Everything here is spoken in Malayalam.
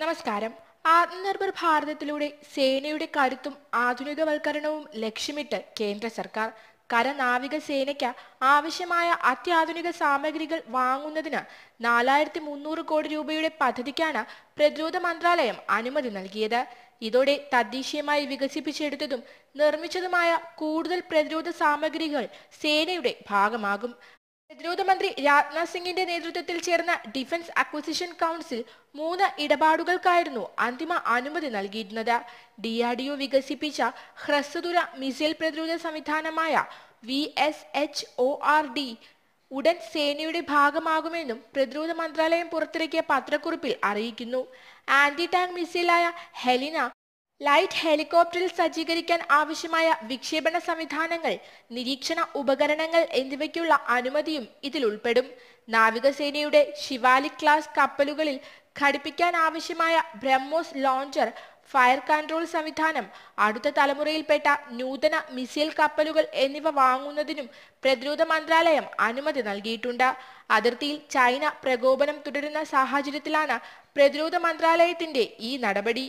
നമസ്കാരം ആത്മനിർഭർ ഭാരതത്തിലൂടെ സേനയുടെ കരുത്തും ആധുനികവൽക്കരണവും ലക്ഷ്യമിട്ട് കേന്ദ്ര സർക്കാർ കരനാവിക സേനയ്ക്ക് ആവശ്യമായ അത്യാധുനിക സാമഗ്രികൾ വാങ്ങുന്നതിന് നാലായിരത്തി മുന്നൂറ് കോടി രൂപയുടെ പദ്ധതിക്കാണ് പ്രതിരോധ മന്ത്രാലയം അനുമതി നൽകിയത് ഇതോടെ തദ്ദേശീയമായി വികസിപ്പിച്ചെടുത്തതും നിർമ്മിച്ചതുമായ കൂടുതൽ പ്രതിരോധ സാമഗ്രികൾ സേനയുടെ ഭാഗമാകും പ്രതിരോധ മന്ത്രി രാജ്നാഥ് സിംഗിന്റെ നേതൃത്വത്തിൽ ചേർന്ന ഡിഫൻസ് അക്വസിഷൻ കൗൺസിൽ മൂന്ന് ഇടപാടുകൾക്കായിരുന്നു അന്തിമ അനുമതി നൽകിയിരുന്നത് ഡി ആർ ഡി ഒ വികസിപ്പിച്ച ഹ്രസ്വദൂര മിസൈൽ പ്രതിരോധ സംവിധാനമായ V S H O R D ഉടൻ സേനയുടെ ഭാഗമാകുമെന്നും പ്രതിരോധ മന്ത്രാലയം പുറത്തിറക്കിയ പത്രക്കുറിപ്പിൽ അറിയിക്കുന്നു ആന്റി ടാങ്ക് മിസൈലായ ഹെലിന ലൈറ്റ് ഹെലികോപ്റ്ററിൽ സജ്ജീകരിക്കാൻ ആവശ്യമായ വിക്ഷേപണ സംവിധാനങ്ങൾ നിരീക്ഷണ ഉപകരണങ്ങൾ എന്നിവയ്ക്കുള്ള അനുമതിയും ഇതിൽ ഉൾപ്പെടും നാവികസേനയുടെ ശിവാലിക് ക്ലാസ് കപ്പലുകളിൽ ഘടിപ്പിക്കാൻ ആവശ്യമായ ബ്രഹ്മോസ് ലോഞ്ചർ ഫയർ കൺട്രോൾ സംവിധാനം അടുത്ത തലമുറയിൽപ്പെട്ട നൂതന മിസൈൽ കപ്പലുകൾ എന്നിവ വാങ്ങുന്നതിനും പ്രതിരോധ മന്ത്രാലയം അനുമതി നൽകിയിട്ടുണ്ട് അതിർത്തിയിൽ ചൈന പ്രകോപനം തുടരുന്ന സാഹചര്യത്തിലാണ് പ്രതിരോധ മന്ത്രാലയത്തിന്റെ ഈ നടപടി